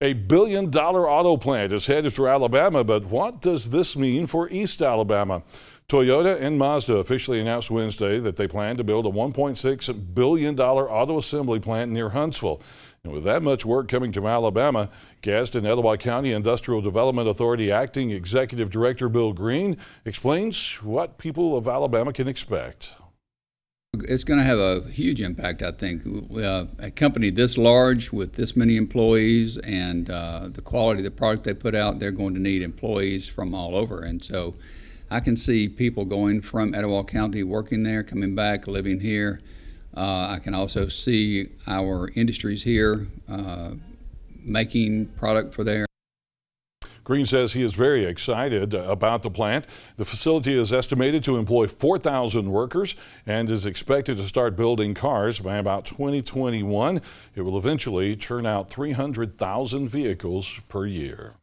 A billion dollar auto plant is headed for Alabama, but what does this mean for East Alabama? Toyota and Mazda officially announced Wednesday that they plan to build a $1.6 billion auto assembly plant near Huntsville. And with that much work coming to Alabama, Gaston Etowah County Industrial Development Authority Acting Executive Director Bill Green explains what people of Alabama can expect it's going to have a huge impact, I think. Uh, a company this large with this many employees and uh, the quality of the product they put out, they're going to need employees from all over. And so I can see people going from Etowah County, working there, coming back, living here. Uh, I can also see our industries here uh, making product for their Green says he is very excited about the plant. The facility is estimated to employ 4,000 workers and is expected to start building cars by about 2021. It will eventually churn out 300,000 vehicles per year.